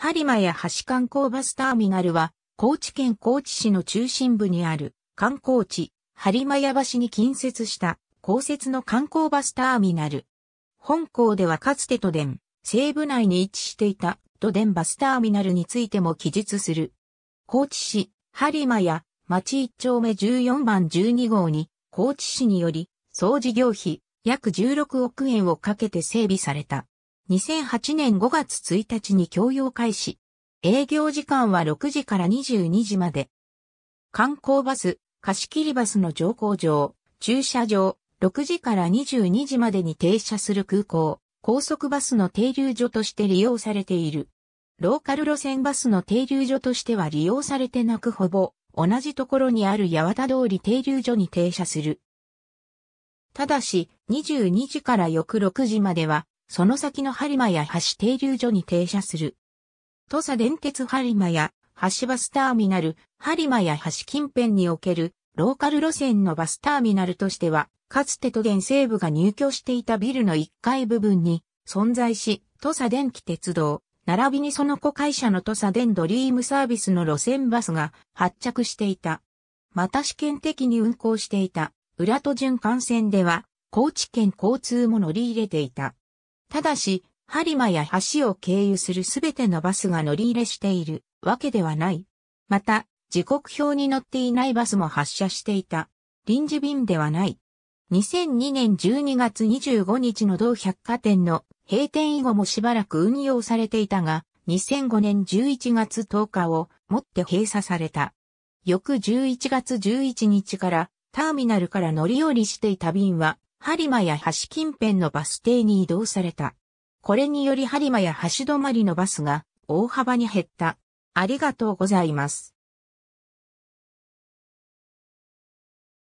播磨や橋観光バスターミナルは、高知県高知市の中心部にある観光地、播磨屋橋に近接した公設の観光バスターミナル。本校ではかつて都電、西部内に位置していた都電バスターミナルについても記述する。高知市、播磨屋、町1丁目14番12号に、高知市により、総事業費、約16億円をかけて整備された。2008年5月1日に供用開始。営業時間は6時から22時まで。観光バス、貸切バスの乗降場、駐車場、6時から22時までに停車する空港、高速バスの停留所として利用されている。ローカル路線バスの停留所としては利用されてなくほぼ同じところにある八幡通り停留所に停車する。ただし、22時から翌6時まではその先の播磨や橋停留所に停車する。土佐電鉄播磨や橋バスターミナル、播磨や橋近辺におけるローカル路線のバスターミナルとしては、かつて都電西部が入居していたビルの1階部分に存在し、土佐電気鉄道、並びにその子会社の土佐電ドリームサービスの路線バスが発着していた。また試験的に運行していた、浦戸巡幹線では、高知県交通も乗り入れていた。ただし、播磨や橋を経由するすべてのバスが乗り入れしているわけではない。また、時刻表に乗っていないバスも発車していた。臨時便ではない。2002年12月25日の同百貨店の閉店以後もしばらく運用されていたが、2005年11月10日をもって閉鎖された。翌11月11日からターミナルから乗り降りしていた便は播磨や橋近辺のバス停に移動された。これにより播磨や橋止まりのバスが大幅に減った。ありがとうございます。